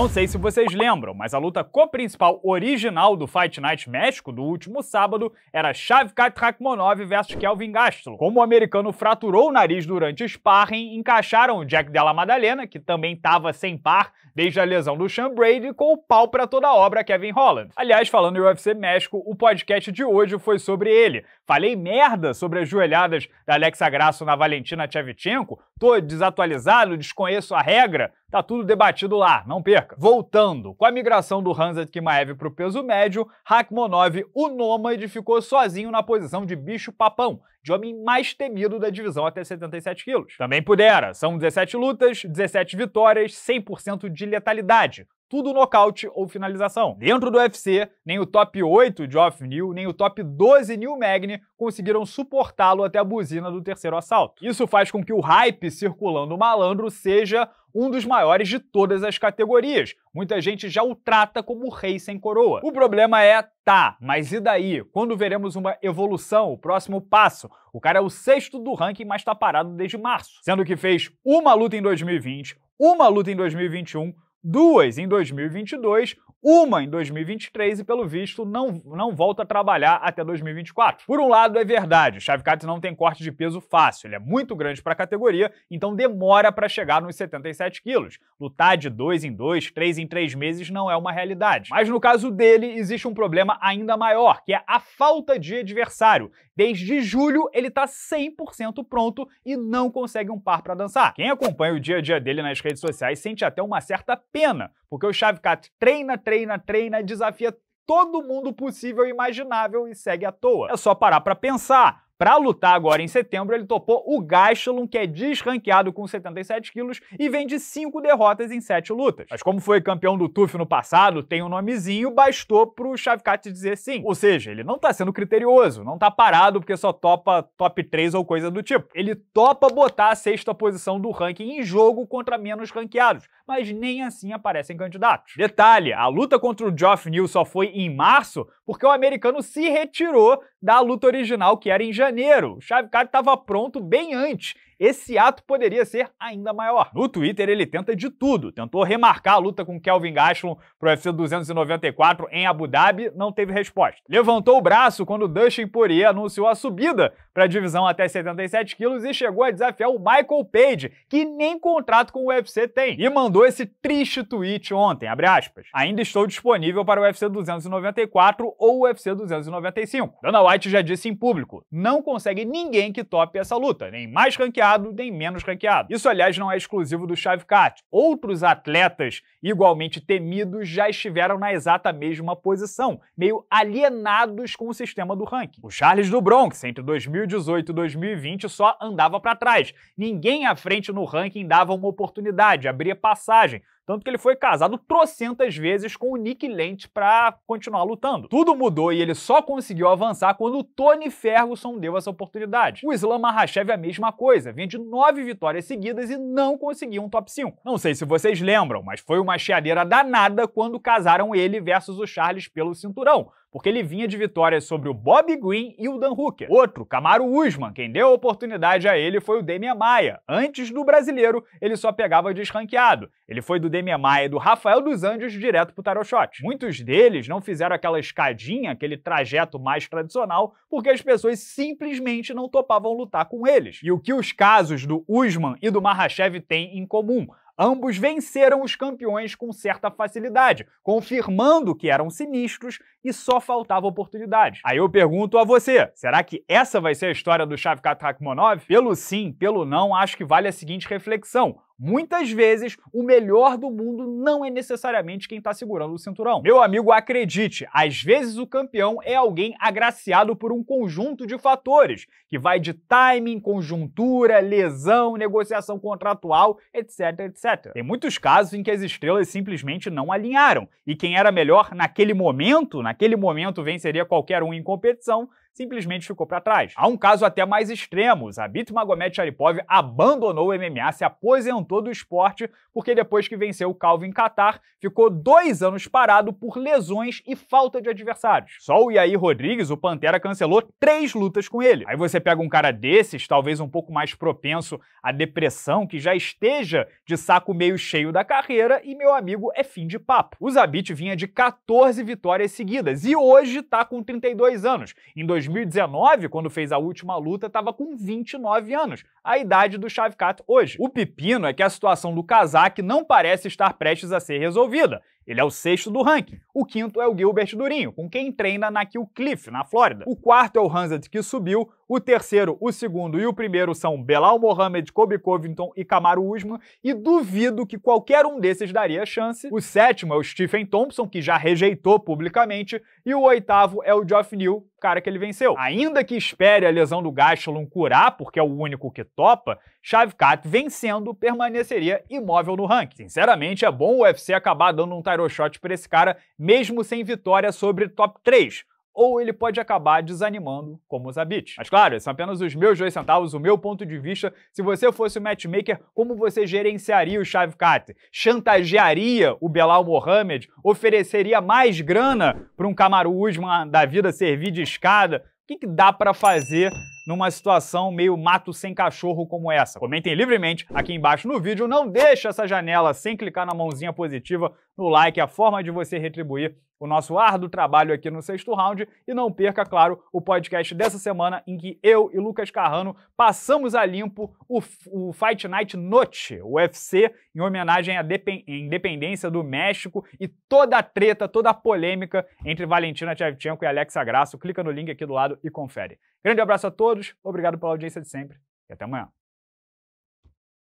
Não sei se vocês lembram, mas a luta co-principal original do Fight Night México do último sábado era Shavkat Rakhmonov vs Kelvin Gastelum. Como o americano fraturou o nariz durante o sparring, encaixaram o Jack Della Madalena, que também estava sem par desde a lesão do Sean Brady, com o pau para toda a obra Kevin Holland. Aliás, falando em UFC México, o podcast de hoje foi sobre ele, Falei merda sobre as joelhadas da Alexa Grasso na Valentina Tchevchenko? Tô desatualizado, desconheço a regra? Tá tudo debatido lá, não perca. Voltando, com a migração do Hansat Kimaev para o peso médio, Rakhmonov, o nômade, ficou sozinho na posição de bicho papão de homem mais temido da divisão até 77 quilos. Também pudera, são 17 lutas, 17 vitórias, 100% de letalidade, tudo nocaute ou finalização. Dentro do UFC, nem o top 8 Off Neal, nem o top 12 New Magni conseguiram suportá-lo até a buzina do terceiro assalto. Isso faz com que o hype circulando o malandro seja um dos maiores de todas as categorias. Muita gente já o trata como rei sem coroa. O problema é, tá, mas e daí? Quando veremos uma evolução, o próximo passo? O cara é o sexto do ranking, mas tá parado desde março. Sendo que fez uma luta em 2020, uma luta em 2021, duas em 2022, uma em 2023 e, pelo visto, não, não volta a trabalhar até 2024. Por um lado, é verdade, o Chavkat não tem corte de peso fácil, ele é muito grande para a categoria, então demora para chegar nos 77 quilos. Lutar de dois em dois, três em três meses não é uma realidade. Mas no caso dele, existe um problema ainda maior, que é a falta de adversário. Desde julho, ele está 100% pronto e não consegue um par para dançar. Quem acompanha o dia a dia dele nas redes sociais sente até uma certa pena, porque o Shavkat treina, treina, treina, desafia todo mundo possível e imaginável e segue à toa. É só parar para pensar. Para lutar agora em setembro, ele topou o Gastelum, que é desranqueado com 77 quilos e vem de 5 derrotas em 7 lutas. Mas como foi campeão do TUF no passado, tem um nomezinho, bastou pro Shavkat dizer sim. Ou seja, ele não tá sendo criterioso, não tá parado porque só topa top 3 ou coisa do tipo. Ele topa botar a sexta posição do ranking em jogo contra menos ranqueados, mas nem assim aparecem candidatos. Detalhe, a luta contra o Geoff New só foi em março porque o americano se retirou da luta original que era em janeiro. O card estava pronto bem antes esse ato poderia ser ainda maior. No Twitter, ele tenta de tudo. Tentou remarcar a luta com Kelvin Gastelum pro UFC 294 em Abu Dhabi, não teve resposta. Levantou o braço quando Dustin Poirier anunciou a subida para a divisão até 77 quilos e chegou a desafiar o Michael Page, que nem contrato com o UFC tem. E mandou mandou esse triste tweet ontem, abre aspas. Ainda estou disponível para o UFC 294 ou o UFC 295. Dana White já disse em público, não consegue ninguém que tope essa luta, nem mais ranqueado, nem menos ranqueado. Isso, aliás, não é exclusivo do Shavkat. Outros atletas igualmente temidos já estiveram na exata mesma posição, meio alienados com o sistema do ranking. O Charles do Bronx, entre 2018 e 2020, só andava para trás. Ninguém à frente no ranking dava uma oportunidade, abria passagem passagem, tanto que ele foi casado trocentas vezes com o Nick Lente para continuar lutando. Tudo mudou e ele só conseguiu avançar quando o Tony Ferguson deu essa oportunidade. O Islam Mahashev é a mesma coisa, vinha de nove vitórias seguidas e não conseguiu um top 5. Não sei se vocês lembram, mas foi uma cheadeira danada quando casaram ele versus o Charles pelo cinturão porque ele vinha de vitórias sobre o Bob Green e o Dan Hooker. Outro, Camaro Usman, quem deu a oportunidade a ele foi o Demian Maia. Antes do brasileiro, ele só pegava desranqueado. Ele foi do Ademir Maia e do Rafael dos Anjos direto pro tarot shot. Muitos deles não fizeram aquela escadinha, aquele trajeto mais tradicional, porque as pessoas simplesmente não topavam lutar com eles. E o que os casos do Usman e do Mahashev têm em comum? Ambos venceram os campeões com certa facilidade, confirmando que eram sinistros e só faltava oportunidade. Aí eu pergunto a você, será que essa vai ser a história do Shavkat Rakhmonov? Pelo sim, pelo não, acho que vale a seguinte reflexão. Muitas vezes, o melhor do mundo não é necessariamente quem está segurando o cinturão. Meu amigo, acredite, às vezes o campeão é alguém agraciado por um conjunto de fatores, que vai de timing, conjuntura, lesão, negociação contratual, etc, etc. Tem muitos casos em que as estrelas simplesmente não alinharam, e quem era melhor naquele momento, naquele momento venceria qualquer um em competição, simplesmente ficou para trás. Há um caso até mais extremo. Zabit Magomed Sharipov abandonou o MMA, se aposentou do esporte, porque depois que venceu o Calvin Qatar, ficou dois anos parado por lesões e falta de adversários. Só o Yair Rodrigues, o Pantera, cancelou três lutas com ele. Aí você pega um cara desses, talvez um pouco mais propenso à depressão, que já esteja de saco meio cheio da carreira, e meu amigo é fim de papo. O Zabit vinha de 14 vitórias seguidas e hoje tá com 32 anos. Em 2000 2019, quando fez a última luta, estava com 29 anos, a idade do Shavkat hoje. O pepino é que a situação do Kazak não parece estar prestes a ser resolvida. Ele é o sexto do ranking. O quinto é o Gilbert Durinho, com quem treina na Kill Cliff, na Flórida. O quarto é o Hansard, que subiu. O terceiro, o segundo e o primeiro são Belal Mohamed, Kobe Covington e Kamaru Usman, e duvido que qualquer um desses daria chance. O sétimo é o Stephen Thompson, que já rejeitou publicamente, e o oitavo é o Geoff New, cara que ele venceu. Ainda que espere a lesão do Gastelum curar, porque é o único que topa, Shavkat vencendo permaneceria imóvel no ranking. Sinceramente, é bom o UFC acabar dando um tiro shot para esse cara, mesmo sem vitória sobre top 3 ou ele pode acabar desanimando como o Zabit. Mas claro, são apenas os meus dois centavos, o meu ponto de vista. Se você fosse o matchmaker, como você gerenciaria o Shavkat? Chantagearia o Belal Mohamed? Ofereceria mais grana para um Kamaru Usman da vida servir de escada? O que, que dá para fazer numa situação meio mato sem cachorro como essa? Comentem livremente aqui embaixo no vídeo. Não deixa essa janela sem clicar na mãozinha positiva, no like, a forma de você retribuir o nosso árduo trabalho aqui no sexto round e não perca, claro, o podcast dessa semana em que eu e Lucas Carrano passamos a limpo o, o Fight Night Note o UFC, em homenagem à independência do México e toda a treta, toda a polêmica entre Valentina Shevchenko e Alexa Grasso. Clica no link aqui do lado e confere. Grande abraço a todos todos, obrigado pela audiência de sempre e até amanhã.